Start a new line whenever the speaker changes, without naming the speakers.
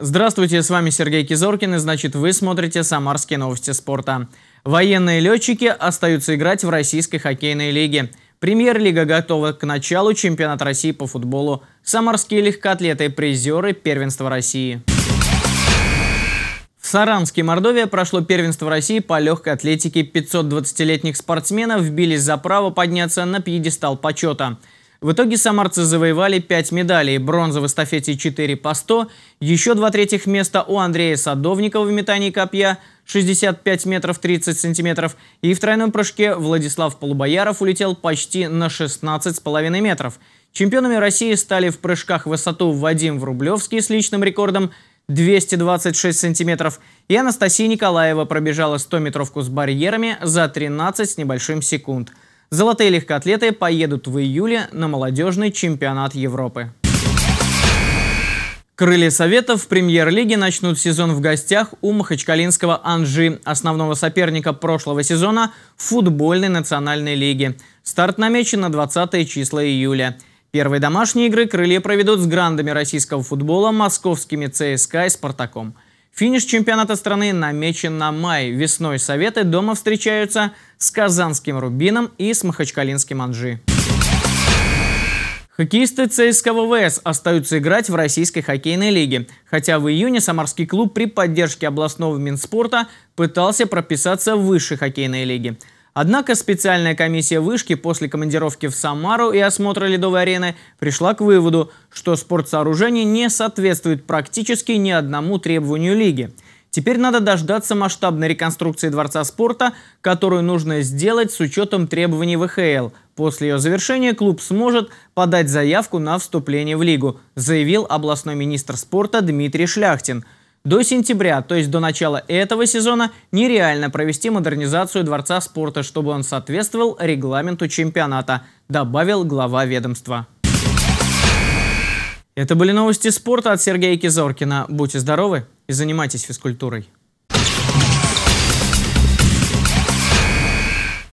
Здравствуйте, с вами Сергей Кизоркин, и значит вы смотрите «Самарские новости спорта». Военные летчики остаются играть в российской хоккейной лиге. Премьер-лига готова к началу чемпионат России по футболу. Самарские легкоатлеты – призеры первенства России. В Саранске, Мордовия, прошло первенство России по легкой атлетике. 520-летних спортсменов бились за право подняться на пьедестал почета – в итоге самарцы завоевали 5 медалей, бронза в эстафете 4 по 100, еще два третьих места у Андрея Садовникова в метании копья 65 метров 30 сантиметров, и в тройном прыжке Владислав Полубояров улетел почти на 16,5 метров. Чемпионами России стали в прыжках в высоту Вадим Врублевский с личным рекордом 226 сантиметров, и Анастасия Николаева пробежала 100-метровку с барьерами за 13 с небольшим секунд – Золотые легкоатлеты поедут в июле на молодежный чемпионат Европы. Крылья Советов в премьер-лиге начнут сезон в гостях у махачкалинского «Анжи», основного соперника прошлого сезона футбольной национальной лиги. Старт намечен на 20 числа июля. Первые домашние игры крылья проведут с грандами российского футбола, московскими ЦСКА и «Спартаком». Финиш чемпионата страны намечен на май. Весной советы дома встречаются с казанским «Рубином» и с махачкалинским «Анжи». Хоккеисты ЦСКА ВВС остаются играть в российской хоккейной лиге, хотя в июне самарский клуб при поддержке областного Минспорта пытался прописаться в высшей хоккейной лиге. Однако специальная комиссия вышки после командировки в Самару и осмотра ледовой арены пришла к выводу, что спортсооружение не соответствует практически ни одному требованию лиги. Теперь надо дождаться масштабной реконструкции Дворца спорта, которую нужно сделать с учетом требований ВХЛ. После ее завершения клуб сможет подать заявку на вступление в лигу, заявил областной министр спорта Дмитрий Шляхтин – до сентября, то есть до начала этого сезона, нереально провести модернизацию Дворца спорта, чтобы он соответствовал регламенту чемпионата, добавил глава ведомства. Это были новости спорта от Сергея Кизоркина. Будьте здоровы и занимайтесь физкультурой.